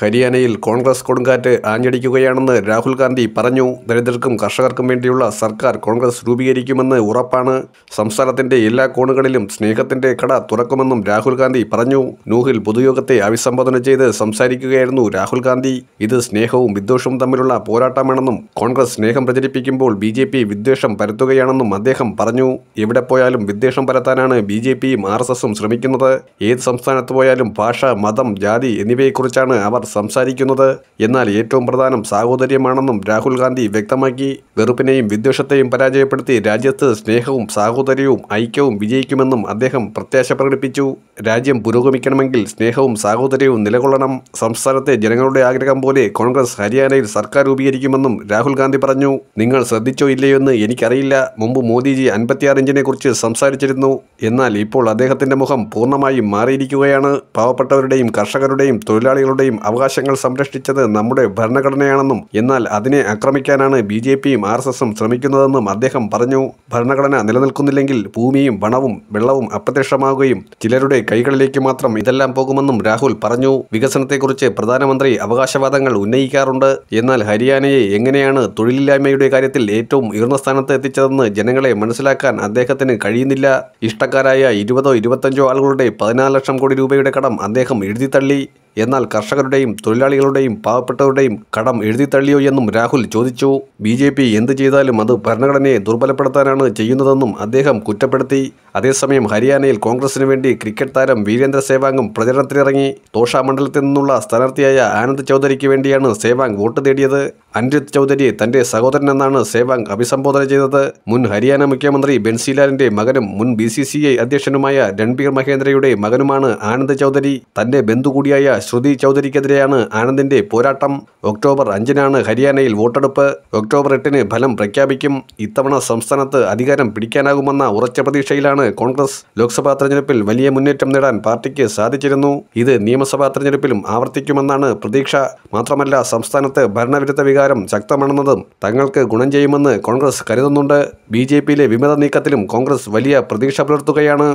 ഹരിയാനയിൽ കോൺഗ്രസ് കൊടുങ്കാറ്റ് ആഞ്ഞടിക്കുകയാണെന്ന് രാഹുൽ ഗാന്ധി പറഞ്ഞു ദരിദ്രർക്കും കർഷകർക്കും വേണ്ടിയുള്ള സർക്കാർ കോൺഗ്രസ് രൂപീകരിക്കുമെന്ന് ഉറപ്പാണ് സംസ്ഥാനത്തിന്റെ എല്ലാ കോണുകളിലും സ്നേഹത്തിന്റെ കട തുറക്കുമെന്നും രാഹുൽ ഗാന്ധി പറഞ്ഞു നൂഹിൽ പൊതുയോഗത്തെ അഭിസംബോധന ചെയ്ത് സംസാരിക്കുകയായിരുന്നു രാഹുൽ ഗാന്ധി ഇത് സ്നേഹവും വിദ്വേഷവും തമ്മിലുള്ള പോരാട്ടമാണെന്നും കോൺഗ്രസ് സ്നേഹം പ്രചരിപ്പിക്കുമ്പോൾ ബി ജെ പി വിദ്വേഷം പരത്തുകയാണെന്നും അദ്ദേഹം പറഞ്ഞു എവിടെ പോയാലും വിദ്വേഷം പരത്താനാണ് ബി ജെ പിയും ആർ എസ് എസും ശ്രമിക്കുന്നത് ഏത് സംസ്ഥാനത്ത് പോയാലും ഭാഷ മതം ജാതി എന്നിവയെക്കുറിച്ചാണ് അവർ സംസാരിക്കുന്നത് എന്നാൽ ഏറ്റവും പ്രധാനം സാഹോദര്യമാണെന്നും രാഹുൽ ഗാന്ധി വ്യക്തമാക്കി വെറുപ്പിനെയും വിദ്വേഷത്തെയും പരാജയപ്പെടുത്തി രാജ്യത്ത് സ്നേഹവും സാഹോദര്യവും ഐക്യവും വിജയിക്കുമെന്നും അദ്ദേഹം പ്രത്യാശ പ്രകടിപ്പിച്ചു രാജ്യം പുരോഗമിക്കണമെങ്കിൽ സ്നേഹവും സാഹോദര്യവും നിലകൊള്ളണം സംസ്ഥാനത്തെ ജനങ്ങളുടെ ആഗ്രഹം പോലെ കോൺഗ്രസ് ഹരിയാനയിൽ സർക്കാർ രൂപീകരിക്കുമെന്നും രാഹുൽ ഗാന്ധി പറഞ്ഞു നിങ്ങൾ ശ്രദ്ധിച്ചോ ഇല്ലയോ എന്ന് എനിക്കറിയില്ല മുമ്പ് മോദിജി അൻപത്തിയാറ് ഇഞ്ചിനെ കുറിച്ച് സംസാരിച്ചിരുന്നു എന്നാൽ ഇപ്പോൾ അദ്ദേഹത്തിന്റെ മുഖം പൂർണ്ണമായും മാറിയിരിക്കുകയാണ് പാവപ്പെട്ടവരുടെയും കർഷകരുടെയും തൊഴിലാളികളുടെയും അവ അവകാശങ്ങൾ സംരക്ഷിച്ചത് നമ്മുടെ ഭരണഘടനയാണെന്നും എന്നാൽ അതിനെ ആക്രമിക്കാനാണ് ബി ജെ പിയും ആർ എസ് എസും ശ്രമിക്കുന്നതെന്നും അദ്ദേഹം പറഞ്ഞു ഭരണഘടന നിലനിൽക്കുന്നില്ലെങ്കിൽ ഭൂമിയും വനവും വെള്ളവും അപ്രത്യക്ഷമാവുകയും ചിലരുടെ കൈകളിലേക്ക് മാത്രം ഇതെല്ലാം പോകുമെന്നും രാഹുൽ പറഞ്ഞു വികസനത്തെക്കുറിച്ച് പ്രധാനമന്ത്രി അവകാശവാദങ്ങൾ ഉന്നയിക്കാറുണ്ട് എന്നാൽ ഹരിയാനയെ എങ്ങനെയാണ് തൊഴിലില്ലായ്മയുടെ കാര്യത്തിൽ ഏറ്റവും ഉയർന്ന സ്ഥാനത്ത് എത്തിച്ചതെന്ന് ജനങ്ങളെ മനസ്സിലാക്കാൻ അദ്ദേഹത്തിന് കഴിയുന്നില്ല ഇഷ്ടക്കാരായ ഇരുപതോ ഇരുപത്തഞ്ചോ ആളുകളുടെ പതിനാല് ലക്ഷം കോടി രൂപയുടെ കടം അദ്ദേഹം എഴുതിത്തള്ളി എന്നാൽ കർഷകരുടെയും തൊഴിലാളികളുടെയും പാവപ്പെട്ടവരുടെയും കടം എഴുതിത്തള്ളിയോ എന്നും രാഹുൽ ചോദിച്ചു ബി ജെ പി എന്ത് ചെയ്താലും അത് ഭരണഘടനയെ ദുർബലപ്പെടുത്താനാണ് ചെയ്യുന്നതെന്നും അദ്ദേഹം കുറ്റപ്പെടുത്തി അതേസമയം ഹരിയാനയിൽ കോൺഗ്രസിനു വേണ്ടി ക്രിക്കറ്റ് താരം വീരേന്ദ്ര സേവാങ്ങും പ്രചരണത്തിനിറങ്ങി തോഷ മണ്ഡലത്തിൽ നിന്നുള്ള സ്ഥാനാർത്ഥിയായ ആനന്ദ് ചൗധരിക്ക് വേണ്ടിയാണ് സേവാങ് വോട്ട് തേടിയത് അനിരുദ്ധ് ചൗധരി തന്റെ സഹോദരൻ എന്നാണ് സേവാങ് അഭിസംബോധന ചെയ്തത് മുൻ ഹരിയാന മുഖ്യമന്ത്രി ബെൻസിലാലിന്റെ മകനും മുൻ ബി സി സി ഐ അധ്യക്ഷനുമായ രൺബീർ മഹേന്ദ്രയുടെ മകനുമാണ് ആനന്ദ് ചൗധരി തന്റെ ബന്ധു കൂടിയായ ശ്രുതി ചൗധരിക്കെതിരെയാണ് ആനന്ദിന്റെ പോരാട്ടം ഒക്ടോബർ അഞ്ചിനാണ് ഹരിയാനയിൽ വോട്ടെടുപ്പ് ഒക്ടോബർ എട്ടിന് ഫലം പ്രഖ്യാപിക്കും ഇത്തവണ സംസ്ഥാനത്ത് അധികാരം പിടിക്കാനാകുമെന്ന ഉറച്ച പ്രതീക്ഷയിലാണ് കോൺഗ്രസ് ലോക്സഭാ തെരഞ്ഞെടുപ്പിൽ വലിയ മുന്നേറ്റം നേടാൻ പാർട്ടിക്ക് സാധിച്ചിരുന്നു ഇത് നിയമസഭാ തെരഞ്ഞെടുപ്പിലും ആവർത്തിക്കുമെന്നാണ് പ്രതീക്ഷ മാത്രമല്ല സംസ്ഥാനത്ത് ഭരണവിരുദ്ധ വികാരം സർക്കാരും ശക്തമാണെന്നതും തങ്ങൾക്ക് ഗുണം ചെയ്യുമെന്ന് കോൺഗ്രസ് കരുതുന്നുണ്ട് ബി ജെ പിയിലെ വിമത നീക്കത്തിലും കോൺഗ്രസ് വലിയ പ്രതീക്ഷ പുലർത്തുകയാണ്